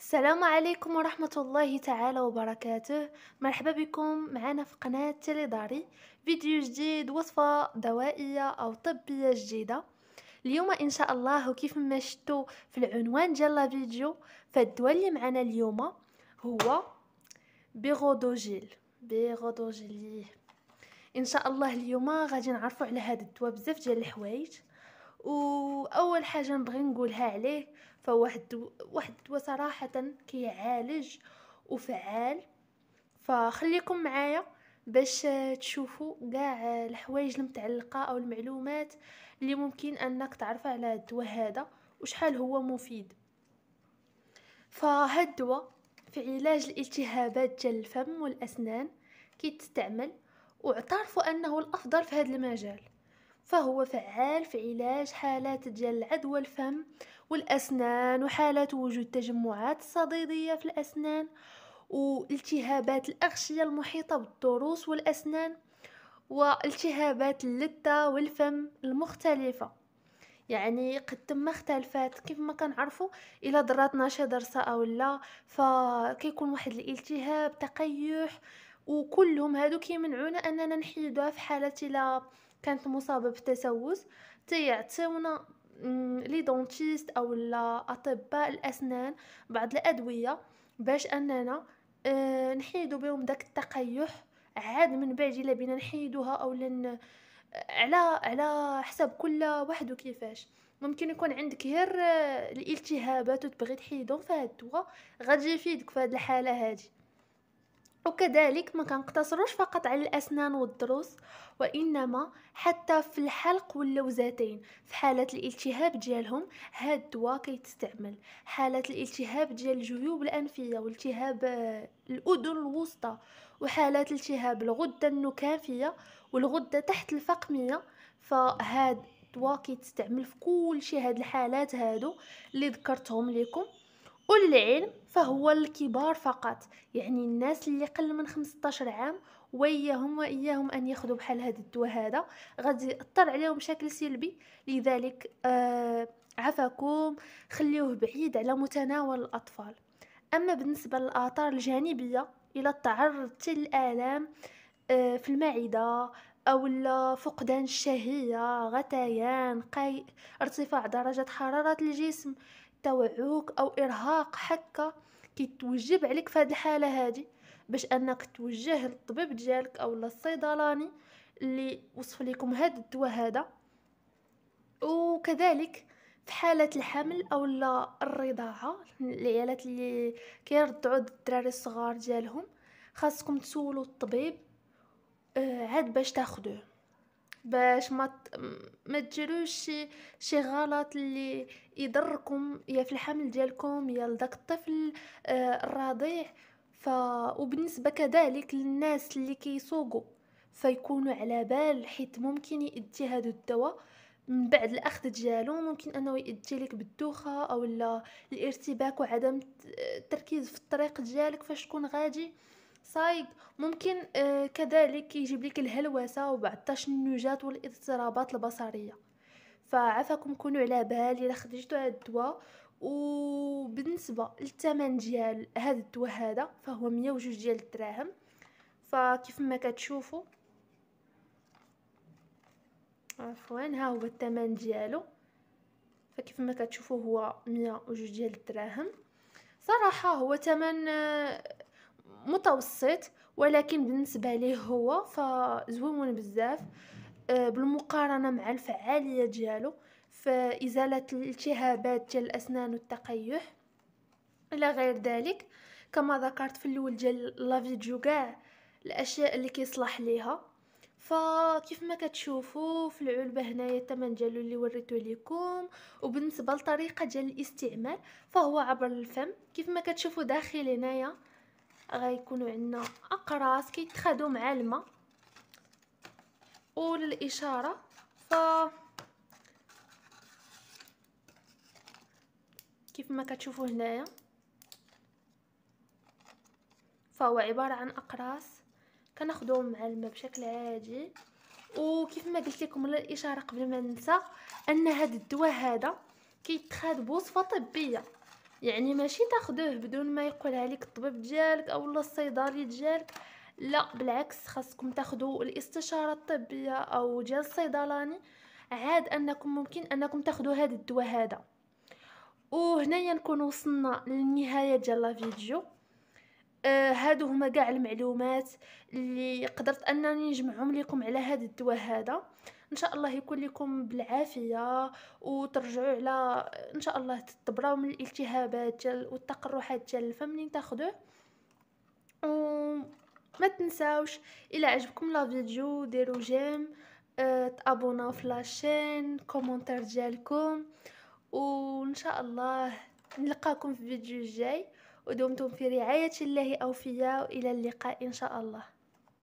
السلام عليكم ورحمة الله تعالى وبركاته مرحبا بكم معنا في قناة تيليداري فيديو جديد وصفة دوائية أو طبية جديدة اليوم إن شاء الله وكيف ما شفتوا في العنوان ديال الفيديو فالدواء اللي معنا اليوم هو بيغودوجيل بيغودوجيل ان شاء الله اليوم غادي نعرفوا على هذا الدواء بزاف ديال الحوايج واول حاجه نبغي نقولها عليه فواحد واحد الدواء صراحه كيعالج وفعال فخليكم معايا باش تشوفوا كاع الحوايج المتعلقه او المعلومات اللي ممكن انك تعرف على الدواء هذا وشحال هو مفيد فهاد الدواء في علاج الالتهابات ديال الفم والاسنان كيتستعمل واعترفوا انه الافضل في هذا المجال فهو فعال في علاج حالات ديال العدوى الفم والأسنان وحالات وجود تجمعات صديدية في الأسنان والتهابات الأغشية المحيطة بالضروس والأسنان والتهابات اللثة والفم المختلفة يعني قد تم اختلفات كيف ما كنعرفوا الا ضراتنا شي ضرسه او لا فكيكون واحد الالتهاب تقيح وكلهم هادو كيمنعونا اننا نحيدوها في حاله الا كانت مصابه بالتسوس تيعطيونا لي دونتيست او لا اطباء الاسنان بعض الادويه باش اننا آه، نحيدو بهم داك التقيح عاد من بعد الا بينا نحيدوها او لن آه، على على حسب كل واحد وكيفاش ممكن يكون عندك غير آه، الالتهابات وتبغي تحيدهم فهاد الدواء غادي يفيدك في هاد الحاله هادي وكذلك ما كنقتصروش فقط على الاسنان والضروس وانما حتى في الحلق واللوزتين في حاله الالتهاب ديالهم هاد الدواء كيتستعمل حاله الالتهاب ديال الجيوب الانفيه والتهاب آه، الاذن الوسطى وحالات التهاب الغده النكافيه والغده تحت الفقميه فهاد الدواء كيتستعمل في كل شيء هاد الحالات هادو اللي ذكرتهم لكم أولي العلم فهو الكبار فقط يعني الناس اللي قل من 15 عام وإياهم وإياهم أن يأخذوا بحال هذا الدواء هذا غادي يأثر عليهم بشكل سلبي لذلك آه عفاكم خليوه بعيد على متناول الأطفال أما بالنسبة للآثار الجانبية إلى تعرضت للآلام آه في المعدة أو فقدان الشهية غثيان قي... ارتفاع درجة حرارة الجسم توعوك او ارهاق حكا كيتوجب عليك في هذه الحاله هذه باش انك توجه للطبيب ديالك او للصيدلاني اللي وصف لكم هذا الدواء هذا وكذلك في حالة الحمل أو الرضاعة العيالات اللي كيرضعوا الدراري الصغار ديالهم خاصكم تسولوا الطبيب آه، عاد باش تاخدوه باش ما ما تجروش شي شي غلط اللي يضركم يا في الحمل ديالكم يا لذاك الطفل آه، الرضيع ف وبالنسبه كذلك للناس اللي كيسوقوا فيكونوا على بال حيت ممكن يؤدي هذا الدواء من بعد الاخذ ديالو ممكن انه يؤدي لك بالدوخه او لا الارتباك وعدم التركيز في الطريق ديالك فاش تكون غادي صايد طيب، ممكن آه، كذلك يجيب لك الهلوسه وبعد التشنجات والاضطرابات البصريه فعافاكم كونوا على بالي الا خديتو هذا الدواء وبالنسبه للثمن ديال هذا الدواء هذا فهو 102 ديال الدراهم فكيف ما كتشوفوا عفوا ها هو الثمن ديالو فكيف ما كتشوفوا هو 102 ديال الدراهم صراحه هو ثمن آه، متوسط ولكن بالنسبه ليه هو فزوين بزاف آه، بالمقارنه مع الفعاليه ديالو في ازاله الالتهابات ديال الاسنان والتقيح الى غير ذلك كما ذكرت في الاول ديال لا فيديو كاع الاشياء اللي كيصلح ليها فكيف ما كتشوفوا في العلبه هنايا الثمن ديالو اللي وريته لكم وبالنسبه للطريقه ديال الاستعمال فهو عبر الفم كيف ما كتشوفوا داخل هنايا غيكونوا عندنا اقراص كيتخادو مع الماء وللاشاره ف كيف ما كتشوفوا هنايا فهو عباره عن اقراص كناخذوهم مع الماء بشكل عادي وكيف ما قلت لكم الاشاره قبل ما ننسى ان هذا الدواء هذا كيتخاد بوصفه طبيه يعني ماشي تاخدوه بدون ما يقولها لك الطبيب ديالك اولا الصيدلي ديالك لا بالعكس خاصكم تاخذوا الاستشاره الطبيه او ديال الصيدلاني عاد انكم ممكن انكم تاخذوا هذا الدواء هذا وهنايا نكون وصلنا للنهايه ديال لا فيديو أه، هادو هما كاع المعلومات اللي قدرت انني نجمعهم لكم على هذا الدواء هذا ان شاء الله يكون لكم بالعافيه وترجعوا على ان شاء الله تتبراو من الالتهابات والتقرحات ديال الفم اللي تاخذوه وما تنساوش الى عجبكم لا فيديو ديروا جيم آه، تابوناو في لاشين كومونتير ديالكم وان شاء الله نلقاكم في الفيديو الجاي ودمتم في رعايه الله اوفياء والى اللقاء ان شاء الله